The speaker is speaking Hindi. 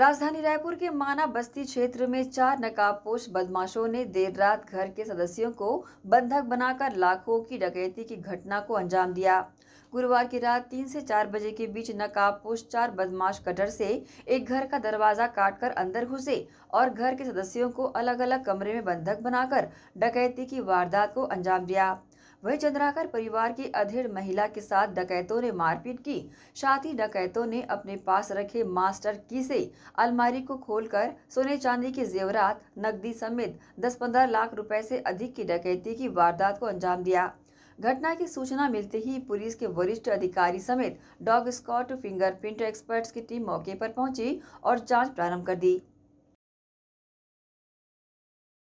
राजधानी रायपुर के माना बस्ती क्षेत्र में चार नकाबपोश बदमाशों ने देर रात घर के सदस्यों को बंधक बनाकर लाखों की डकैती की घटना को अंजाम दिया गुरुवार की रात तीन से चार बजे के बीच नकाबपोश चार बदमाश कटर से एक घर का दरवाजा काटकर अंदर घुसे और घर के सदस्यों को अलग अलग कमरे में बंधक बनाकर डकैती की वारदात को अंजाम दिया वहीं चंद्राकर परिवार की अधेड़ महिला के साथ डकैतों ने मारपीट की साथ ही डकैतों ने अपने पास रखे मास्टर की से अलमारी को खोलकर सोने चांदी के जेवरात नकदी समेत 10-15 लाख रुपए से अधिक की डकैती की वारदात को अंजाम दिया घटना की सूचना मिलते ही पुलिस के वरिष्ठ अधिकारी समेत डॉग स्कॉट फिंगरप्रिंट एक्सपर्ट्स की टीम मौके पर पहुंची और जांच प्रारंभ कर दी